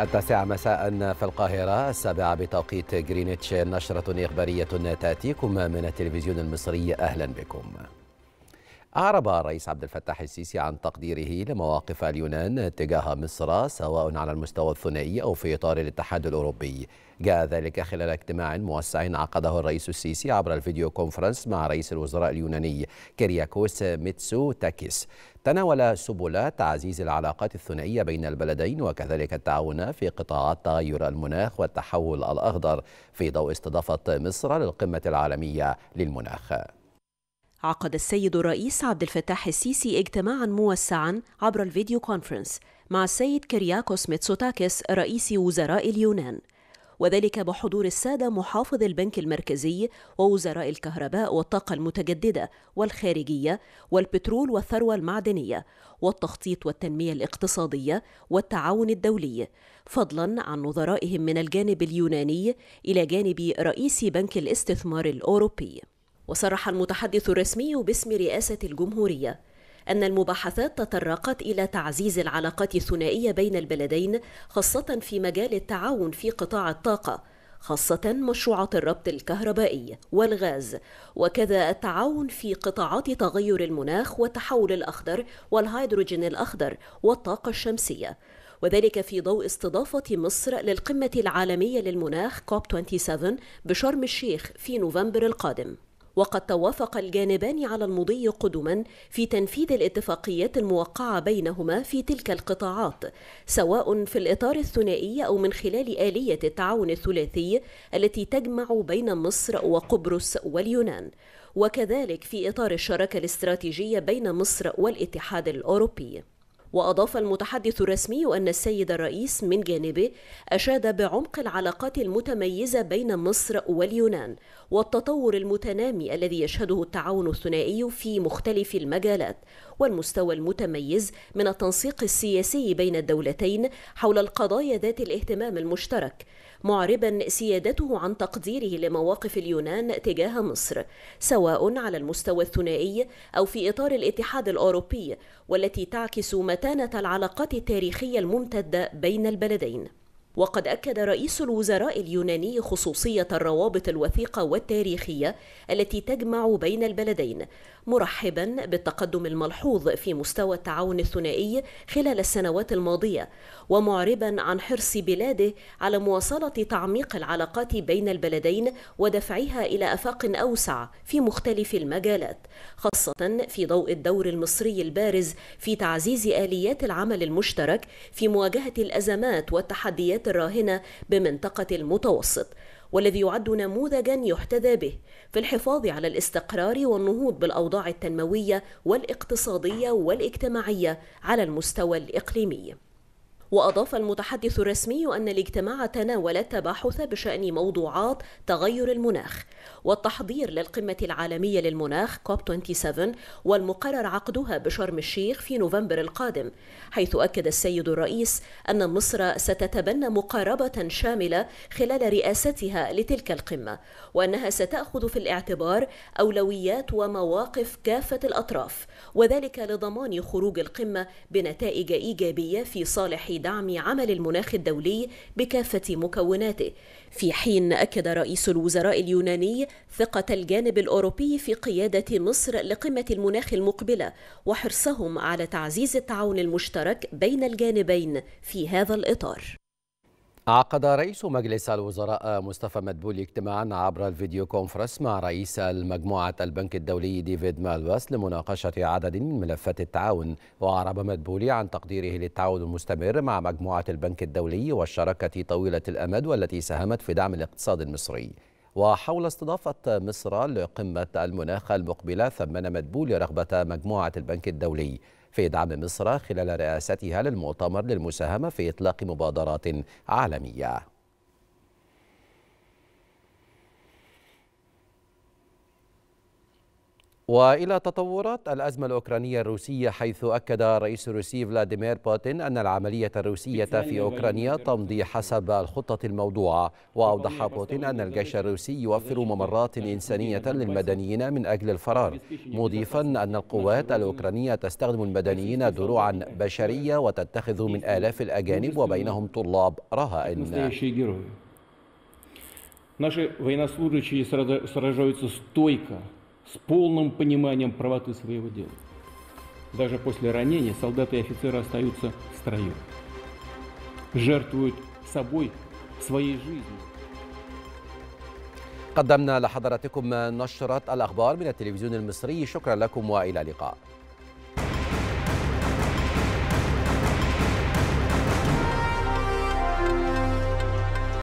التاسعة مساء في القاهرة السابعة بتوقيت غرينتش نشرة إخبارية تأتيكم من التلفزيون المصري أهلا بكم أعرب الرئيس عبد الفتاح السيسي عن تقديره لمواقف اليونان تجاه مصر سواء على المستوى الثنائي أو في إطار الاتحاد الأوروبي جاء ذلك خلال اجتماع موسع عقده الرئيس السيسي عبر الفيديو كونفرنس مع رئيس الوزراء اليوناني كيرياكوس ميتسو تاكيس تناول سبل تعزيز العلاقات الثنائية بين البلدين وكذلك التعاون في قطاعات تغير المناخ والتحول الأخضر في ضوء استضافة مصر للقمة العالمية للمناخ عقد السيد الرئيس عبد الفتاح السيسي اجتماعا موسعا عبر الفيديو كونفرنس مع السيد كرياكوس ميتسوتاكس رئيس وزراء اليونان وذلك بحضور السادة محافظ البنك المركزي ووزراء الكهرباء والطاقة المتجددة والخارجية والبترول والثروة المعدنية والتخطيط والتنمية الاقتصادية والتعاون الدولي فضلا عن نظرائهم من الجانب اليوناني إلى جانب رئيس بنك الاستثمار الأوروبي وصرح المتحدث الرسمي باسم رئاسة الجمهورية أن المباحثات تطرقت إلى تعزيز العلاقات الثنائية بين البلدين خاصة في مجال التعاون في قطاع الطاقة خاصة مشروعات الربط الكهربائي والغاز وكذا التعاون في قطاعات تغير المناخ والتحول الأخضر والهيدروجين الأخضر والطاقة الشمسية وذلك في ضوء استضافة مصر للقمة العالمية للمناخ كوب 27 بشرم الشيخ في نوفمبر القادم وقد توافق الجانبان على المضي قدما في تنفيذ الاتفاقيات الموقعة بينهما في تلك القطاعات سواء في الإطار الثنائي أو من خلال آلية التعاون الثلاثي التي تجمع بين مصر وقبرص واليونان وكذلك في إطار الشراكة الاستراتيجية بين مصر والاتحاد الأوروبي وأضاف المتحدث الرسمي أن السيد الرئيس من جانبه أشاد بعمق العلاقات المتميزة بين مصر واليونان والتطور المتنامي الذي يشهده التعاون الثنائي في مختلف المجالات والمستوى المتميز من التنسيق السياسي بين الدولتين حول القضايا ذات الاهتمام المشترك معربا سيادته عن تقديره لمواقف اليونان تجاه مصر سواء على المستوى الثنائي او في اطار الاتحاد الاوروبي والتي تعكس متانه العلاقات التاريخيه الممتده بين البلدين وقد أكد رئيس الوزراء اليوناني خصوصية الروابط الوثيقة والتاريخية التي تجمع بين البلدين مرحبا بالتقدم الملحوظ في مستوى التعاون الثنائي خلال السنوات الماضية ومعربا عن حرص بلاده على مواصلة تعميق العلاقات بين البلدين ودفعها إلى آفاق أوسع في مختلف المجالات خاصة في ضوء الدور المصري البارز في تعزيز آليات العمل المشترك في مواجهة الأزمات والتحديات البيانات الراهنة بمنطقة المتوسط والذي يعد نموذجا يحتذى به في الحفاظ على الاستقرار والنهوض بالاوضاع التنمويه والاقتصاديه والاجتماعيه على المستوى الاقليمي وأضاف المتحدث الرسمي أن الاجتماع تناول التباحث بشأن موضوعات تغير المناخ والتحضير للقمة العالمية للمناخ كوب 27 والمقرر عقدها بشرم الشيخ في نوفمبر القادم حيث أكد السيد الرئيس أن مصر ستتبنى مقاربة شاملة خلال رئاستها لتلك القمة وأنها ستأخذ في الاعتبار أولويات ومواقف كافة الأطراف وذلك لضمان خروج القمة بنتائج إيجابية في صالح دعم عمل المناخ الدولي بكافة مكوناته في حين أكد رئيس الوزراء اليوناني ثقة الجانب الأوروبي في قيادة مصر لقمة المناخ المقبلة وحرصهم على تعزيز التعاون المشترك بين الجانبين في هذا الإطار عقد رئيس مجلس الوزراء مصطفى مدبولي اجتماعا عبر الفيديو كونفرنس مع رئيس المجموعة البنك الدولي ديفيد مالباس لمناقشة عدد من ملفات التعاون وأعرب مدبولي عن تقديره للتعاون المستمر مع مجموعة البنك الدولي والشراكة طويلة الأمد والتي ساهمت في دعم الاقتصاد المصري وحول استضافة مصر لقمة المناخ المقبلة ثمن مدبولي رغبة مجموعة البنك الدولي في دعم مصر خلال رئاستها للمؤتمر للمساهمة في إطلاق مبادرات عالمية والى تطورات الازمه الاوكرانيه الروسيه حيث اكد الرئيس الروسي فلاديمير بوتين ان العمليه الروسيه في اوكرانيا تمضي حسب الخطه الموضوعه واوضح بوتين ان الجيش الروسي يوفر ممرات انسانيه للمدنيين من اجل الفرار مضيفا ان القوات الاوكرانيه تستخدم المدنيين دروعا بشريه وتتخذ من الاف الاجانب وبينهم طلاب رهائن Наши военнослужащие сражаются стойко, с полным пониманием правоты своего дела. Даже после ранения солдаты и офицеры остаются в строю. Жертвуют собой, своей жизнью. قدمنا لحضراتكم نشرة الأخبار من التلفزيون المصري شكرا لكم وإلى اللقاء